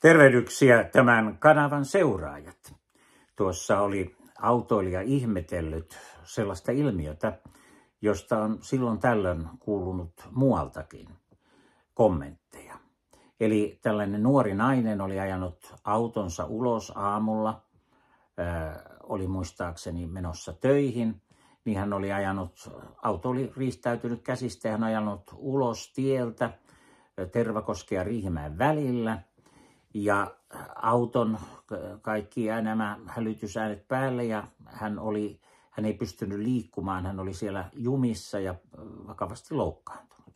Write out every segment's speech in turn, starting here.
Tervehdyksiä tämän kanavan seuraajat. Tuossa oli autoilija ihmetellyt sellaista ilmiötä, josta on silloin tällöin kuulunut muualtakin kommentteja. Eli tällainen nuori nainen oli ajanut autonsa ulos aamulla, ö, oli muistaakseni menossa töihin, niin hän oli ajanut, auto oli riistäytynyt käsistä ja hän ajanut ulos tieltä Tervakoskia Riihimäen välillä – ja äh, auton äh, kaikki nämä hälytysäänet päälle ja hän, oli, hän ei pystynyt liikkumaan, hän oli siellä jumissa ja äh, vakavasti loukkaantunut.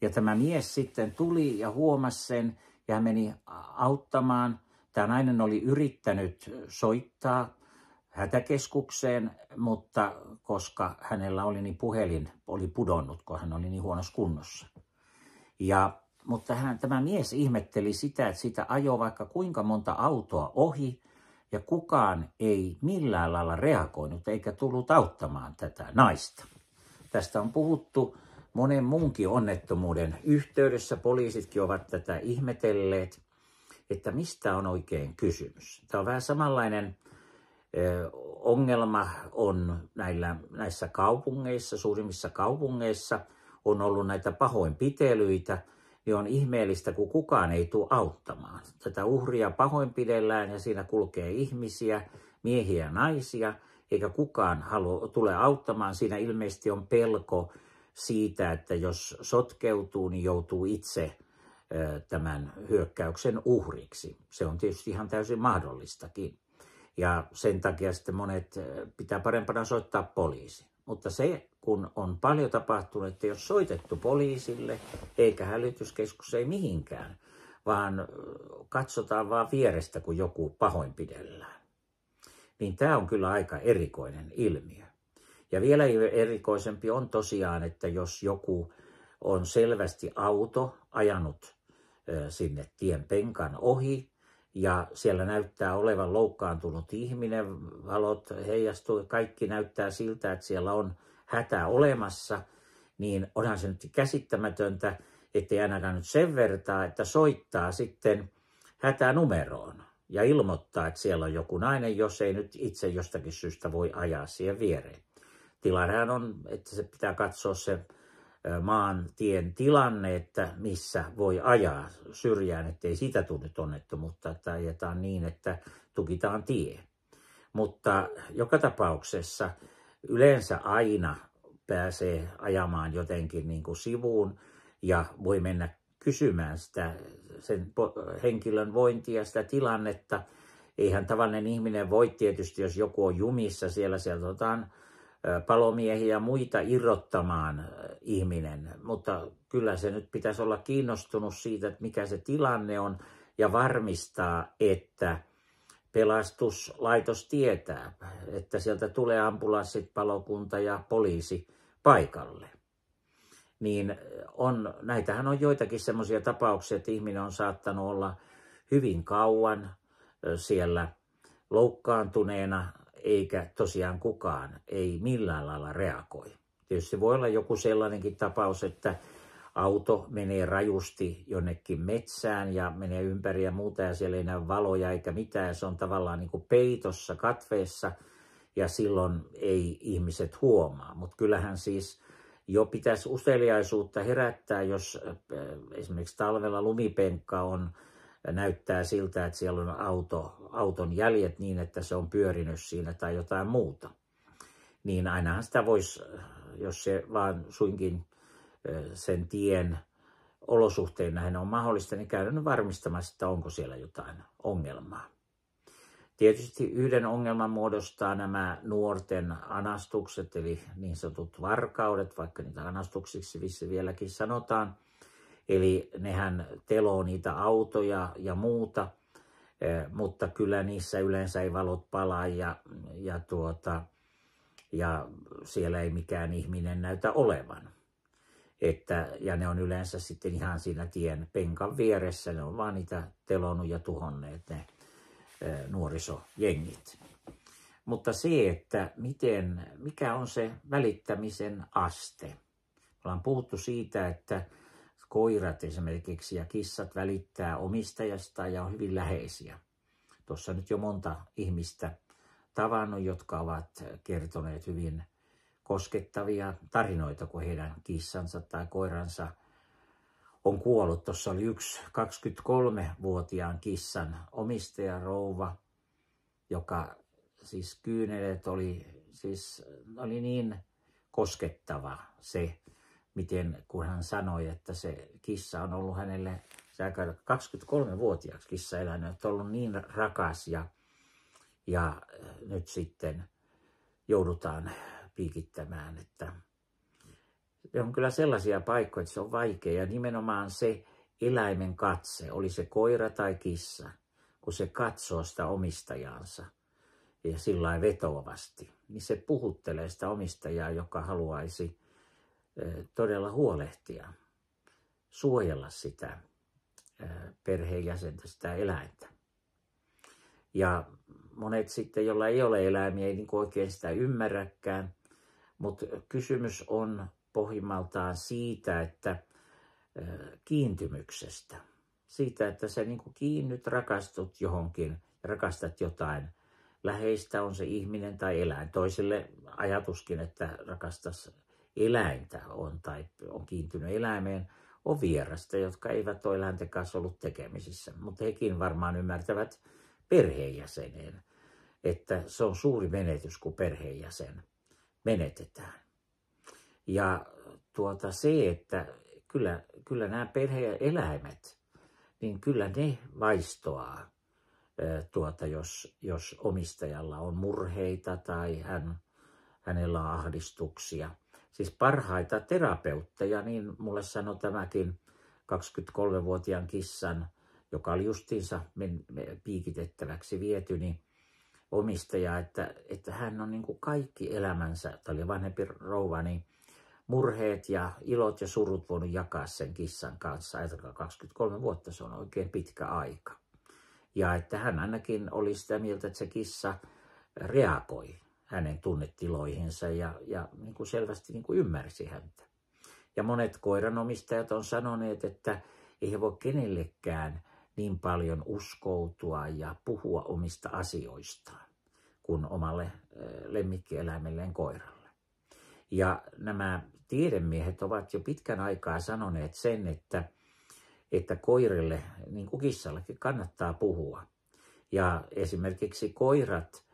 Ja tämä mies sitten tuli ja huomasi sen ja hän meni auttamaan. Tämä nainen oli yrittänyt soittaa hätäkeskukseen, mutta koska hänellä oli niin puhelin, oli pudonnut, kun hän oli niin huonossa kunnossa. Ja mutta hän, tämä mies ihmetteli sitä, että sitä ajoi vaikka kuinka monta autoa ohi ja kukaan ei millään lailla reagoinut eikä tullut auttamaan tätä naista. Tästä on puhuttu monen muunkin onnettomuuden yhteydessä. Poliisitkin ovat tätä ihmetelleet, että mistä on oikein kysymys. Tämä on vähän samanlainen ongelma on näillä, näissä kaupungeissa, suurimmissa kaupungeissa on ollut näitä pahoinpitelyitä – niin on ihmeellistä, kun kukaan ei tule auttamaan. Tätä uhria pahoinpidellään ja siinä kulkee ihmisiä, miehiä ja naisia, eikä kukaan halua, tule auttamaan. Siinä ilmeisesti on pelko siitä, että jos sotkeutuu, niin joutuu itse tämän hyökkäyksen uhriksi. Se on tietysti ihan täysin mahdollistakin. Ja sen takia sitten monet pitää parempana soittaa poliisin. Mutta se, kun on paljon tapahtunut, että jos soitettu poliisille, eikä hälytyskeskus, ei mihinkään, vaan katsotaan vaan vierestä, kun joku pahoinpidellään. Niin tämä on kyllä aika erikoinen ilmiö. Ja vielä erikoisempi on tosiaan, että jos joku on selvästi auto ajanut sinne tien penkan ohi, ja siellä näyttää olevan loukkaantunut ihminen, valot heijastuu, kaikki näyttää siltä, että siellä on hätä olemassa, niin onhan se nyt käsittämätöntä, ettei ainakaan nyt sen vertaa, että soittaa sitten hätänumeroon ja ilmoittaa, että siellä on joku nainen, jos ei nyt itse jostakin syystä voi ajaa siihen viereen. Tilannehan on, että se pitää katsoa se maan tien tilanne, että missä voi ajaa syrjään, ettei sitä tule nyt onnettomuutta, että ajetaan niin, että tukitaan tie. Mutta joka tapauksessa yleensä aina pääsee ajamaan jotenkin niin kuin sivuun ja voi mennä kysymään sitä sen henkilön vointia, sitä tilannetta. Eihän tavallinen ihminen voi tietysti, jos joku on jumissa siellä, sieltä otetaan palomiehiä ja muita irrottamaan ihminen, mutta kyllä se nyt pitäisi olla kiinnostunut siitä, että mikä se tilanne on ja varmistaa, että pelastuslaitos tietää, että sieltä tulee ambulanssit, palokunta ja poliisi paikalle. Niin on, näitähän on joitakin semmoisia tapauksia, että ihminen on saattanut olla hyvin kauan siellä loukkaantuneena eikä tosiaan kukaan, ei millään lailla reagoi. Tietysti voi olla joku sellainenkin tapaus, että auto menee rajusti jonnekin metsään ja menee ympäri ja muuta ja siellä ei näy valoja eikä mitään. Se on tavallaan niin kuin peitossa, katveessa ja silloin ei ihmiset huomaa. Mutta kyllähän siis jo pitäisi useliaisuutta herättää, jos eh, esimerkiksi talvella lumipenkka on näyttää siltä, että siellä on auto, auton jäljet niin, että se on pyörinyt siinä tai jotain muuta. Niin ainahan sitä voisi, jos se vaan suinkin sen tien olosuhteen nähden on mahdollista, niin käydä varmistamassa, että onko siellä jotain ongelmaa. Tietysti yhden ongelman muodostaa nämä nuorten anastukset, eli niin sanotut varkaudet, vaikka niitä anastuksiksi vissi vieläkin sanotaan – Eli nehän teloo niitä autoja ja muuta, e, mutta kyllä niissä yleensä ei valot palaa ja, ja, tuota, ja siellä ei mikään ihminen näytä olevan. Että, ja ne on yleensä sitten ihan siinä tien penkan vieressä, ne on vaan niitä telonut ja tuhonneet ne e, nuorisojengit. Mutta se, että miten, mikä on se välittämisen aste. Me ollaan puhuttu siitä, että koirat esimerkiksi ja kissat välittää omistajasta ja on hyvin läheisiä. Tuossa nyt jo monta ihmistä tavannut, jotka ovat kertoneet hyvin koskettavia tarinoita, kun heidän kissansa tai koiransa on kuollut. Tuossa oli yksi 23-vuotiaan kissan omistaja rouva, joka siis kyynelet oli, siis oli niin koskettava se miten kun hän sanoi, että se kissa on ollut hänelle, se 23-vuotiaaksi kissa elänyt, että ollut niin rakas ja, ja eh, nyt sitten joudutaan piikittämään, että ne on kyllä sellaisia paikkoja, että se on vaikea. Ja nimenomaan se eläimen katse, oli se koira tai kissa, kun se katsoo sitä omistajaansa ja sillä vetoavasti, niin se puhuttelee sitä omistajaa, joka haluaisi todella huolehtia, suojella sitä perheenjäsentä, sitä eläintä. Ja monet sitten, joilla ei ole eläimiä, ei niin oikein sitä ymmärräkään, mutta kysymys on pohjimmaltaan siitä, että kiintymyksestä. Siitä, että sä niin kiinnyt rakastut johonkin, rakastat jotain läheistä, on se ihminen tai eläin. Toiselle ajatuskin, että rakastas eläintä on tai on kiintynyt eläimeen, on vierasta, jotka eivät ole eläinten kanssa ollut tekemisissä. Mutta hekin varmaan ymmärtävät perheenjäsenen, että se on suuri menetys, kun perheenjäsen menetetään. Ja tuota se, että kyllä, kyllä nämä perheeläimet, niin kyllä ne vaistoaa, tuota, jos, jos omistajalla on murheita tai hän, hänellä on ahdistuksia – siis parhaita terapeutteja, niin mulle sanoi tämäkin 23-vuotiaan kissan, joka oli justiinsa piikitettäväksi viety, niin omistaja, että, että hän on niin kuin kaikki elämänsä, tämä oli vanhempi rouva, niin murheet ja ilot ja surut voinut jakaa sen kissan kanssa. Ajatelkaa 23 vuotta, se on oikein pitkä aika. Ja että hän ainakin oli sitä mieltä, että se kissa reagoi hänen tunnetiloihinsa ja, ja niin kuin selvästi niin kuin ymmärsi häntä. Ja monet koiranomistajat on sanoneet, että ei he voi kenellekään niin paljon uskoutua ja puhua omista asioistaan kuin omalle eh, lemmikkieläimelleen koiralle. Ja nämä tiedemiehet ovat jo pitkän aikaa sanoneet sen, että, että koirille, niin kuin kissallekin, kannattaa puhua. Ja esimerkiksi koirat,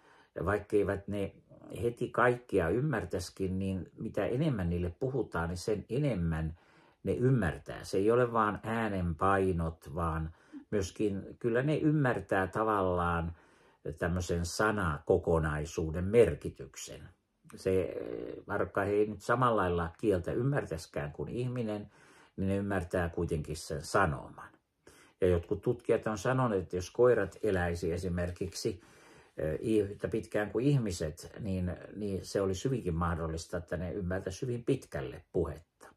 vaikka eivät ne heti kaikkia ymmärtäisikin, niin mitä enemmän niille puhutaan, niin sen enemmän ne ymmärtää. Se ei ole vaan painot vaan myöskin kyllä ne ymmärtää tavallaan tämmöisen sanakokonaisuuden merkityksen. Se, vaikka he ei nyt samalla lailla kieltä ymmärtäskään kuin ihminen, niin ne ymmärtää kuitenkin sen sanoman. Ja jotkut tutkijat on sanoneet, että jos koirat eläisi esimerkiksi yhtä pitkään kuin ihmiset, niin, niin se oli hyvinkin mahdollista, että ne ymmärtäisi hyvin pitkälle puhetta.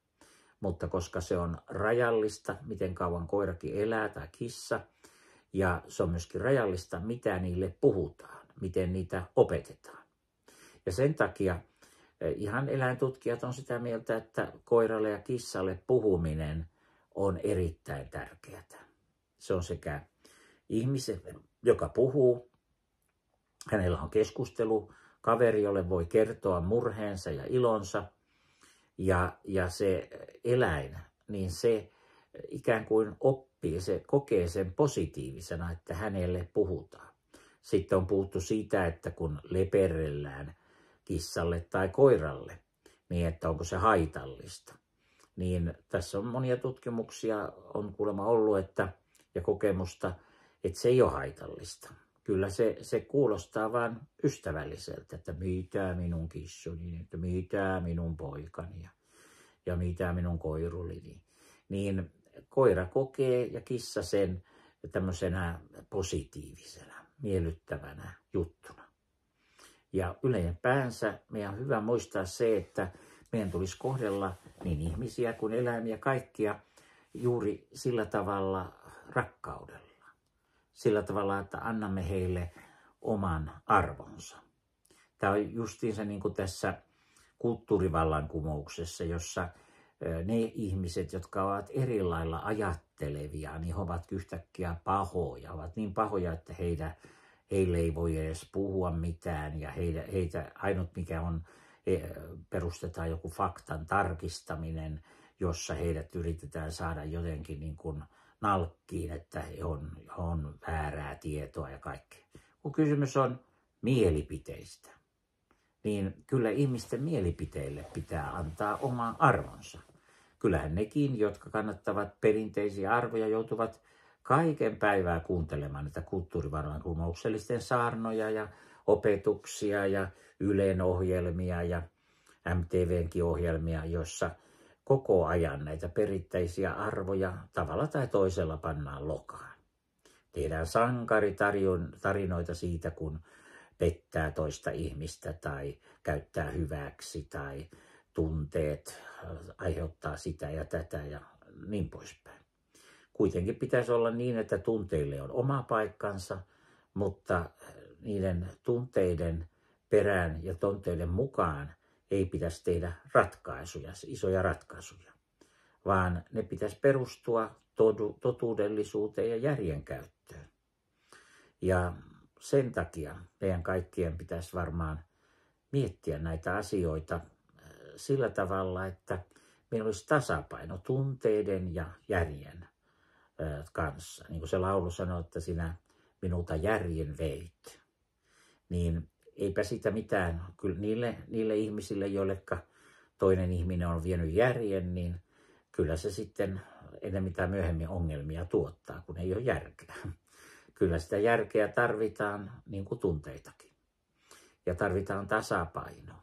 Mutta koska se on rajallista, miten kauan koirakin elää tai kissa, ja se on myöskin rajallista, mitä niille puhutaan, miten niitä opetetaan. Ja sen takia ihan eläintutkijat on sitä mieltä, että koiralle ja kissalle puhuminen on erittäin tärkeää. Se on sekä ihmisen, joka puhuu, Hänellä on keskustelu, kaveri, jolle voi kertoa murheensa ja ilonsa. Ja, ja se eläin, niin se ikään kuin oppii, se kokee sen positiivisena, että hänelle puhutaan. Sitten on puhuttu siitä, että kun leperellään kissalle tai koiralle, niin että onko se haitallista. Niin tässä on monia tutkimuksia, on kuulemma ollut että, ja kokemusta, että se ei ole haitallista kyllä se, se kuulostaa vain ystävälliseltä, että mitä minun kissuni, että mitä minun poikani ja, ja mitä minun koirulini. Niin, niin koira kokee ja kissa sen tämmöisenä positiivisena, miellyttävänä juttuna. Ja yleensä meidän on hyvä muistaa se, että meidän tulisi kohdella niin ihmisiä kuin eläimiä kaikkia juuri sillä tavalla rakkaudella sillä tavalla, että annamme heille oman arvonsa. Tämä on justiinsa niin kuin tässä kulttuurivallankumouksessa, jossa ne ihmiset, jotka ovat eri lailla ajattelevia, niin he ovat yhtäkkiä pahoja, ovat niin pahoja, että heidän, heille ei voi edes puhua mitään ja heitä, heitä ainut mikä on, e, perustetaan joku faktan tarkistaminen, jossa heidät yritetään saada jotenkin niin kuin, äh, nalkkiin, että on, on väärää tietoa ja kaikkea. Kun kysymys on mielipiteistä, niin kyllä ihmisten mielipiteille pitää antaa oma arvonsa. Kyllähän nekin, jotka kannattavat perinteisiä arvoja, joutuvat kaiken päivää kuuntelemaan näitä kulttuurivallankumouksellisten saarnoja ja opetuksia ja Ylen ohjelmia ja MTVnkin ohjelmia, jossa – koko ajan näitä perinteisiä arvoja tavalla tai toisella pannaan lokaan. Tehdään sankaritarinoita siitä, kun pettää toista ihmistä tai käyttää hyväksi tai tunteet äh, aiheuttaa sitä ja tätä ja niin poispäin. Kuitenkin pitäisi olla niin, että tunteille on oma paikkansa, mutta niiden tunteiden perään ja tunteiden mukaan – ei pitäisi tehdä ratkaisuja, isoja ratkaisuja, vaan ne pitäisi perustua totuudellisuuteen ja järjen käyttöön. Ja sen takia meidän kaikkien pitäisi varmaan miettiä näitä asioita äh, sillä tavalla, että meillä olisi tasapaino tunteiden ja järjen äh, kanssa. Niin kuin se laulu sanoi, että sinä minulta järjen veit, niin eipä sitä mitään. Kyllä niille, niille ihmisille, joille toinen ihminen on vienyt järjen, niin kyllä se sitten enemmän mitään myöhemmin ongelmia tuottaa, kun ei ole järkeä. Kyllä sitä järkeä tarvitaan niin kuin tunteitakin. Ja tarvitaan tasapaino.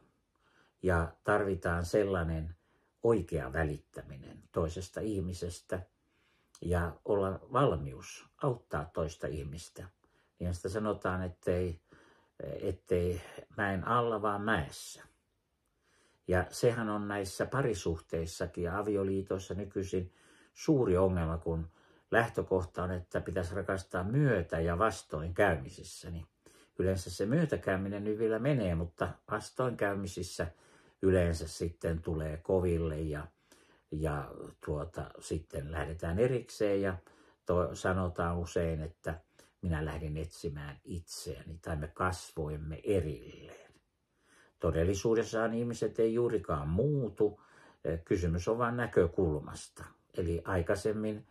Ja tarvitaan sellainen oikea välittäminen toisesta ihmisestä ja olla valmius auttaa toista ihmistä. Niin sitä sanotaan, että ei ettei mäen alla vaan mäessä. Ja sehän on näissä parisuhteissakin ja avioliitoissa nykyisin suuri ongelma, kun lähtökohta on, että pitäisi rakastaa myötä ja vastoinkäymisissä. Niin yleensä se myötäkäyminen nyt vielä menee, mutta vastoinkäymisissä yleensä sitten tulee koville ja, ja tuota, sitten lähdetään erikseen ja to, sanotaan usein, että – minä lähdin etsimään itseäni tai me kasvoimme erilleen. Todellisuudessaan ihmiset ei juurikaan muutu, eh, kysymys on vain näkökulmasta. Eli aikaisemmin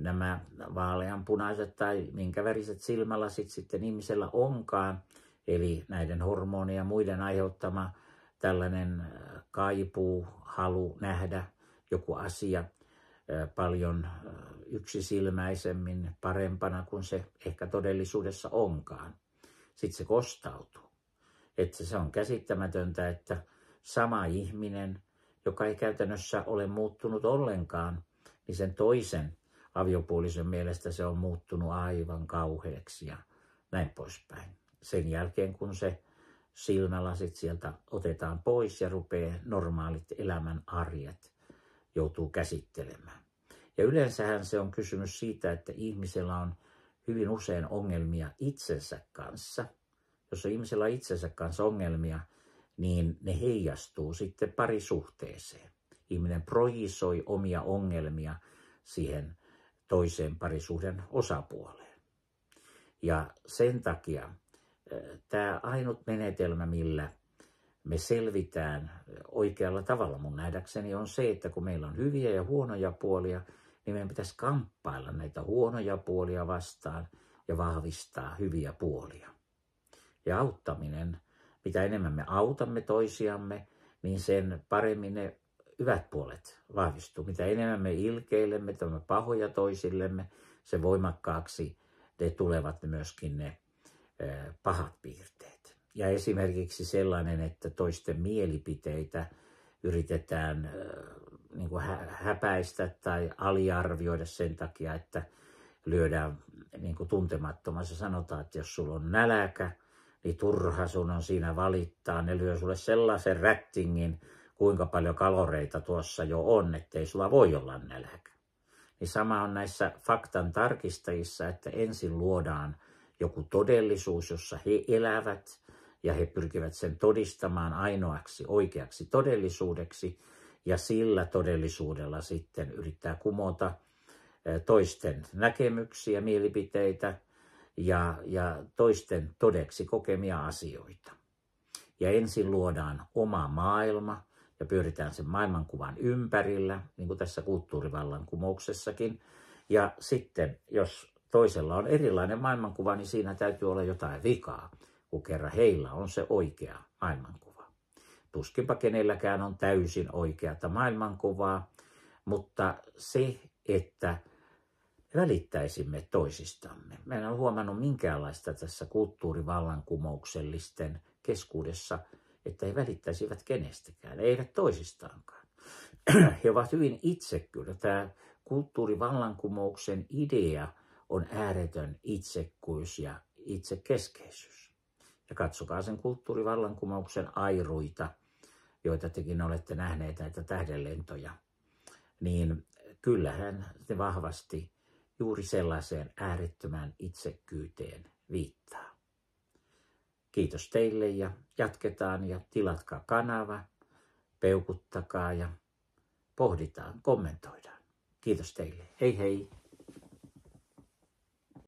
nämä vaaleanpunaiset tai minkä väriset silmälasit sitten ihmisellä onkaan, eli näiden hormonien ja muiden aiheuttama tällainen eh, kaipuu, halu nähdä joku asia, paljon yksisilmäisemmin parempana kuin se ehkä todellisuudessa onkaan. Sitten se kostautuu. Että se on käsittämätöntä, että sama ihminen, joka ei käytännössä ole muuttunut ollenkaan, niin sen toisen aviopuolisen mielestä se on muuttunut aivan kauheaksi ja näin poispäin. Sen jälkeen, kun se silmälasit sieltä otetaan pois ja rupeaa normaalit elämän arjet – joutuu käsittelemään. Ja yleensähän se on kysymys siitä, että ihmisellä on hyvin usein ongelmia itsensä kanssa. Jos on ihmisellä itsensä kanssa ongelmia, niin ne heijastuu sitten parisuhteeseen. Ihminen projisoi omia ongelmia siihen toiseen parisuhden osapuoleen. Ja sen takia tämä ainut menetelmä, millä me selvitään oikealla tavalla. Mun nähdäkseni on se, että kun meillä on hyviä ja huonoja puolia, niin meidän pitäisi kamppailla näitä huonoja puolia vastaan ja vahvistaa hyviä puolia. Ja auttaminen, mitä enemmän me autamme toisiamme, niin sen paremmin ne hyvät puolet vahvistuu. Mitä enemmän me ilkeilemme, tämä pahoja toisillemme, se voimakkaaksi ne tulevat myöskin ne eh, pahat piirteet. Ja esimerkiksi sellainen, että toisten mielipiteitä yritetään äh, niin kuin häpäistä tai aliarvioida sen takia, että lyödään niin kuin tuntemattomassa. Sanotaan, että jos sulla on näläkä, niin turha sun on siinä valittaa. Ne lyö sulle sellaisen rättingin, kuinka paljon kaloreita tuossa jo on, ettei sulla voi olla näläkä. Niin sama on näissä faktan tarkistajissa, että ensin luodaan joku todellisuus, jossa he elävät, ja he pyrkivät sen todistamaan ainoaksi oikeaksi todellisuudeksi ja sillä todellisuudella sitten yrittää kumota toisten näkemyksiä, mielipiteitä ja, ja toisten todeksi kokemia asioita. Ja ensin luodaan oma maailma ja pyöritään sen maailmankuvan ympärillä, niin kuin tässä kulttuurivallankumouksessakin. Ja sitten, jos toisella on erilainen maailmankuva, niin siinä täytyy olla jotain vikaa kun kerran heillä on se oikea maailmankuva. Tuskinpa kenelläkään on täysin oikeata maailmankuvaa, mutta se, että välittäisimme toisistamme. Mä en ole huomannut minkäänlaista tässä kulttuurivallankumouksellisten keskuudessa, että he välittäisivät kenestäkään, eivät toisistaankaan. he ovat hyvin itsekkyydä. Tämä kulttuurivallankumouksen idea on ääretön itsekkyys ja itsekeskeisyys ja katsokaa sen kulttuurivallankumouksen airuita, joita tekin olette nähneet näitä tähdenlentoja, niin kyllähän ne vahvasti juuri sellaiseen äärettömään itsekyyteen viittaa. Kiitos teille ja jatketaan ja tilatkaa kanava, peukuttakaa ja pohditaan, kommentoidaan. Kiitos teille. Hei hei!